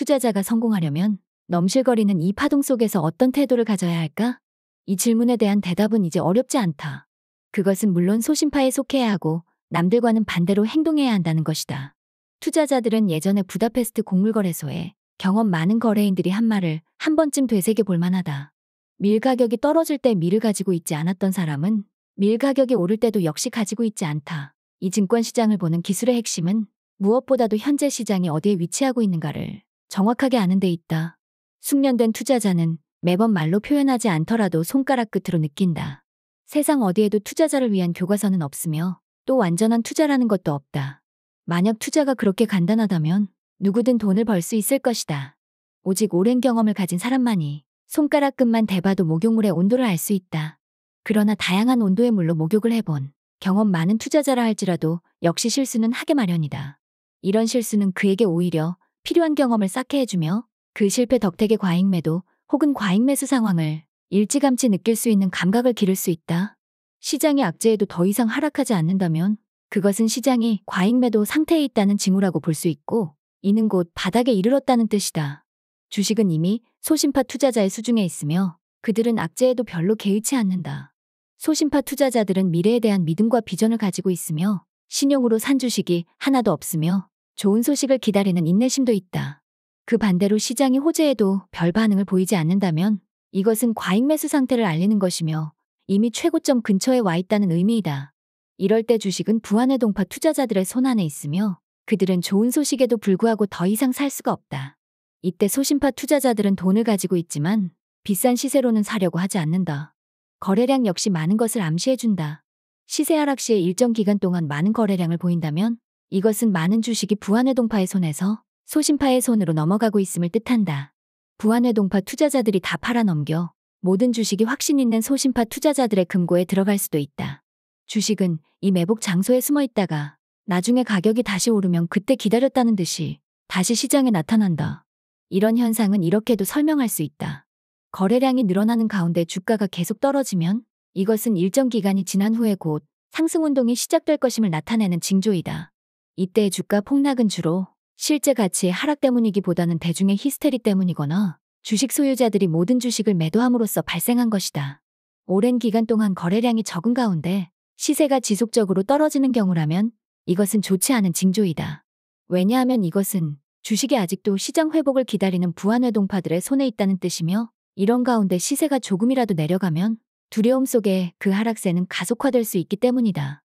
투자자가 성공하려면 넘실거리는 이 파동 속에서 어떤 태도를 가져야 할까? 이 질문에 대한 대답은 이제 어렵지 않다. 그것은 물론 소신파에 속해야 하고 남들과는 반대로 행동해야 한다는 것이다. 투자자들은 예전에 부다페스트 곡물거래소에 경험 많은 거래인들이 한 말을 한 번쯤 되새겨 볼 만하다. 밀 가격이 떨어질 때 밀을 가지고 있지 않았던 사람은 밀 가격이 오를 때도 역시 가지고 있지 않다. 이 증권 시장을 보는 기술의 핵심은 무엇보다도 현재 시장이 어디에 위치하고 있는가를 정확하게 아는 데 있다. 숙련된 투자자는 매번 말로 표현하지 않더라도 손가락 끝으로 느낀다. 세상 어디에도 투자자를 위한 교과서는 없으며 또 완전한 투자라는 것도 없다. 만약 투자가 그렇게 간단하다면 누구든 돈을 벌 수 있을 것이다. 오직 오랜 경험을 가진 사람만이 손가락 끝만 대봐도 목욕물의 온도를 알 수 있다. 그러나 다양한 온도의 물로 목욕을 해본 경험 많은 투자자라 할지라도 역시 실수는 하게 마련이다. 이런 실수는 그에게 오히려 필요한 경험을 쌓게 해주며 그 실패 덕택의 과잉매도 혹은 과잉매수 상황을 일찌감치 느낄 수 있는 감각을 기를 수 있다. 시장의 악재에도 더 이상 하락하지 않는다면 그것은 시장이 과잉매도 상태에 있다는 징후라고 볼 수 있고 이는 곧 바닥에 이르렀다는 뜻이다. 주식은 이미 소신파 투자자의 수중에 있으며 그들은 악재에도 별로 개의치 않는다. 소신파 투자자들은 미래에 대한 믿음과 비전을 가지고 있으며 신용으로 산 주식이 하나도 없으며 좋은 소식을 기다리는 인내심도 있다. 그 반대로 시장이 호재에도 별 반응을 보이지 않는다면 이것은 과잉 매수 상태를 알리는 것이며 이미 최고점 근처에 와 있다는 의미이다. 이럴 때 주식은 부안의 동파 투자자들의 손안에 있으며 그들은 좋은 소식에도 불구하고 더 이상 살 수가 없다. 이때 소신파 투자자들은 돈을 가지고 있지만 비싼 시세로는 사려고 하지 않는다. 거래량 역시 많은 것을 암시해준다. 시세 하락 시에 일정 기간 동안 많은 거래량을 보인다면 이것은 많은 주식이 부안회동파의 손에서 소신파의 손으로 넘어가고 있음을 뜻한다. 부안회동파 투자자들이 다 팔아넘겨 모든 주식이 확신 있는 소신파 투자자들의 금고에 들어갈 수도 있다. 주식은 이 매복 장소에 숨어 있다가 나중에 가격이 다시 오르면 그때 기다렸다는 듯이 다시 시장에 나타난다. 이런 현상은 이렇게도 설명할 수 있다. 거래량이 늘어나는 가운데 주가가 계속 떨어지면 이것은 일정 기간이 지난 후에 곧 상승 운동이 시작될 것임을 나타내는 징조이다. 이때 주가 폭락은 주로 실제 가치의 하락 때문이기보다는 대중의 히스테리 때문이거나 주식 소유자들이 모든 주식을 매도함으로써 발생한 것이다. 오랜 기간 동안 거래량이 적은 가운데 시세가 지속적으로 떨어지는 경우라면 이것은 좋지 않은 징조이다. 왜냐하면 이것은 주식이 아직도 시장 회복을 기다리는 부안회동파들의 손에 있다는 뜻이며 이런 가운데 시세가 조금이라도 내려가면 두려움 속에 그 하락세는 가속화될 수 있기 때문이다.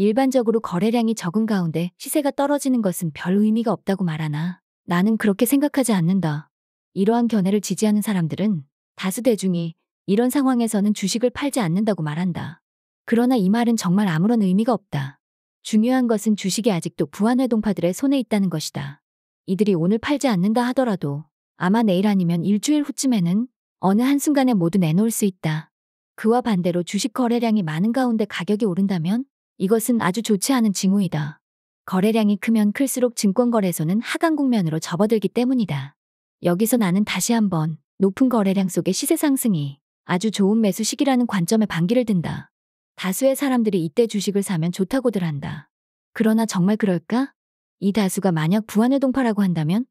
일반적으로 거래량이 적은 가운데 시세가 떨어지는 것은 별 의미가 없다고 말하나 나는 그렇게 생각하지 않는다. 이러한 견해를 지지하는 사람들은 다수 대중이 이런 상황에서는 주식을 팔지 않는다고 말한다. 그러나 이 말은 정말 아무런 의미가 없다. 중요한 것은 주식이 아직도 부안회동파들의 손에 있다는 것이다. 이들이 오늘 팔지 않는다 하더라도 아마 내일 아니면 일주일 후쯤에는 어느 한순간에 모두 내놓을 수 있다. 그와 반대로 주식 거래량이 많은 가운데 가격이 오른다면 이것은 아주 좋지 않은 징후이다. 거래량이 크면 클수록 증권거래소는 하강 국면으로 접어들기 때문이다. 여기서 나는 다시 한번 높은 거래량 속의 시세 상승이 아주 좋은 매수 시기라는 관점에 반기를 든다. 다수의 사람들이 이때 주식을 사면 좋다고들 한다. 그러나 정말 그럴까? 이 다수가 만약 부안의 동파라고 한다면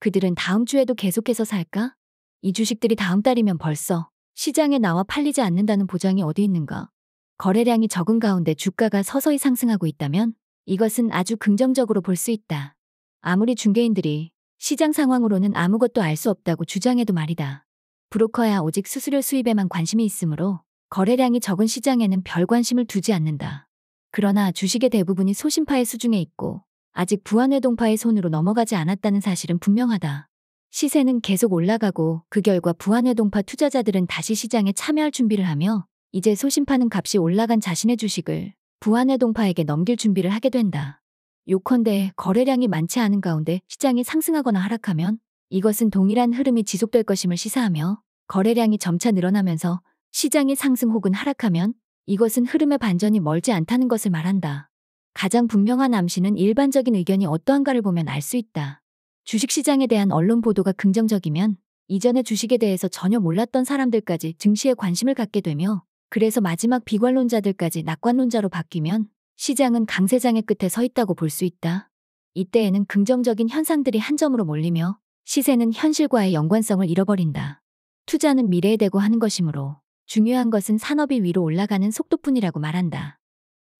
그들은 다음 주에도 계속해서 살까? 이 주식들이 다음 달이면 벌써 시장에 나와 팔리지 않는다는 보장이 어디 있는가? 거래량이 적은 가운데 주가가 서서히 상승하고 있다면 이것은 아주 긍정적으로 볼 수 있다. 아무리 중개인들이 시장 상황으로는 아무것도 알 수 없다고 주장해도 말이다. 브로커야 오직 수수료 수입에만 관심이 있으므로 거래량이 적은 시장에는 별 관심을 두지 않는다. 그러나 주식의 대부분이 소심파의 수중에 있고 아직 부안회동파의 손으로 넘어가지 않았다는 사실은 분명하다. 시세는 계속 올라가고 그 결과 부안회동파 투자자들은 다시 시장에 참여할 준비를 하며 이제 소심파는 값이 올라간 자신의 주식을 부안의 동파에게 넘길 준비를 하게 된다. 요컨대 거래량이 많지 않은 가운데 시장이 상승하거나 하락하면 이것은 동일한 흐름이 지속될 것임을 시사하며 거래량이 점차 늘어나면서 시장이 상승 혹은 하락하면 이것은 흐름의 반전이 멀지 않다는 것을 말한다. 가장 분명한 암시는 일반적인 의견이 어떠한가를 보면 알 수 있다. 주식시장에 대한 언론 보도가 긍정적이면 이전의 주식에 대해서 전혀 몰랐던 사람들까지 증시에 관심을 갖게 되며 그래서 마지막 비관론자들까지 낙관론자로 바뀌면 시장은 강세장의 끝에 서 있다고 볼 수 있다. 이때에는 긍정적인 현상들이 한 점으로 몰리며 시세는 현실과의 연관성을 잃어버린다. 투자는 미래에 대고 하는 것이므로 중요한 것은 산업이 위로 올라가는 속도뿐이라고 말한다.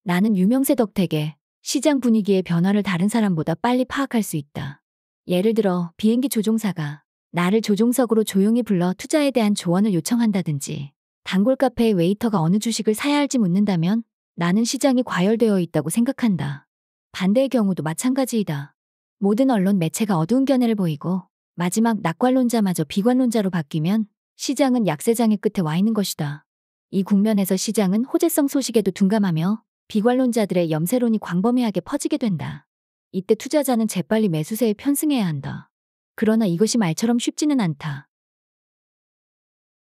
나는 유명세 덕택에 시장 분위기의 변화를 다른 사람보다 빨리 파악할 수 있다. 예를 들어 비행기 조종사가 나를 조종석으로 조용히 불러 투자에 대한 조언을 요청한다든지 단골 카페의 웨이터가 어느 주식을 사야 할지 묻는다면 나는 시장이 과열되어 있다고 생각한다. 반대의 경우도 마찬가지이다. 모든 언론 매체가 어두운 견해를 보이고 마지막 낙관론자마저 비관론자로 바뀌면 시장은 약세장의 끝에 와 있는 것이다. 이 국면에서 시장은 호재성 소식에도 둔감하며 비관론자들의 염세론이 광범위하게 퍼지게 된다. 이때 투자자는 재빨리 매수세에 편승해야 한다. 그러나 이것이 말처럼 쉽지는 않다.